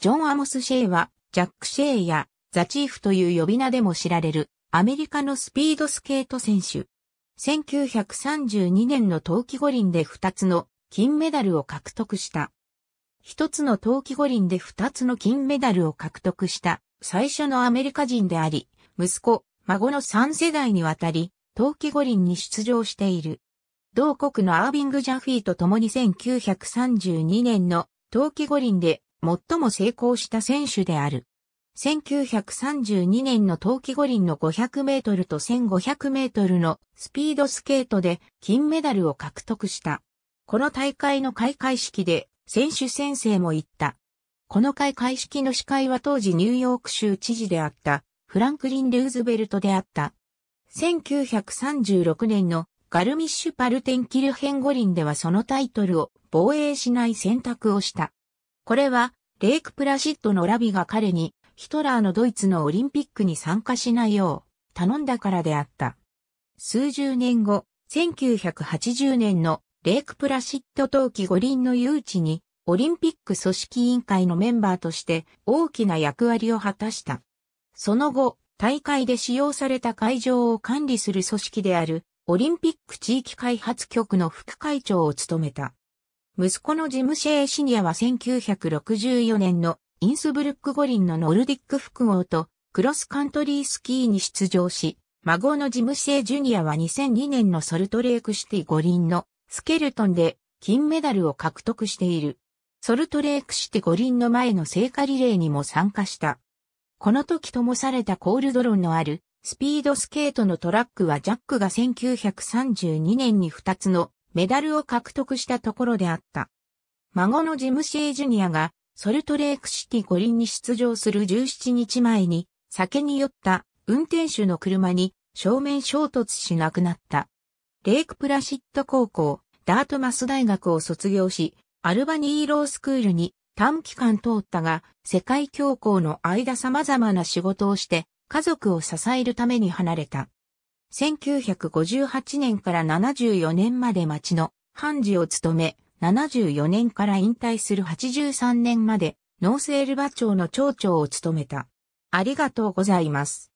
ジョン・アモス・シェイは、ジャック・シェイや、ザ・チーフという呼び名でも知られる、アメリカのスピードスケート選手。1932年の冬季五輪で2つの金メダルを獲得した。1つの冬季五輪で2つの金メダルを獲得した最初のアメリカ人であり、息子、孫の3世代にわたり、冬季五輪に出場している。同国のアービング・ジャフィーと共に1932年の冬季五輪で最も成功した選手である。1932年の冬季五輪の500メートルと1500メートルのスピードスケートで金メダルを獲得した。この大会の開会式で選手宣誓も言った。この開会式の司会は当時ニューヨーク州知事であったフランクリン・ルーズベルトであった。1936年のガルミッシュ・パルテンキルヘン五輪ではそのタイトルを防衛しない選択をした。これは、レイクプラシッドのラビが彼に、ヒトラーのドイツのオリンピックに参加しないよう、頼んだからであった。数十年後、1980年のレイクプラシッド冬季五輪の誘致に、オリンピック組織委員会のメンバーとして大きな役割を果たした。その後、大会で使用された会場を管理する組織である、オリンピック地域開発局の副会長を務めた。息子のジム・シェー・シニアは1964年のインスブルック五輪のノルディック複合とクロスカントリースキーに出場し、孫のジム・シェー・ジュニアは2002年のソルトレークシティ五輪のスケルトンで金メダルを獲得している。ソルトレークシティ五輪の前の聖火リレーにも参加した。この時ともされたコールドロンのあるスピードスケートのトラックはジャックが1932年に2つのメダルを獲得したところであった。孫のジムシージュニアがソルトレークシティ五輪に出場する17日前に酒に酔った運転手の車に正面衝突し亡くなった。レイクプラシット高校、ダートマス大学を卒業し、アルバニーロースクールに短期間通ったが、世界恐慌の間様々な仕事をして、家族を支えるために離れた。1958年から74年まで町の判事を務め、74年から引退する83年まで、ノースエルバ町の町長を務めた。ありがとうございます。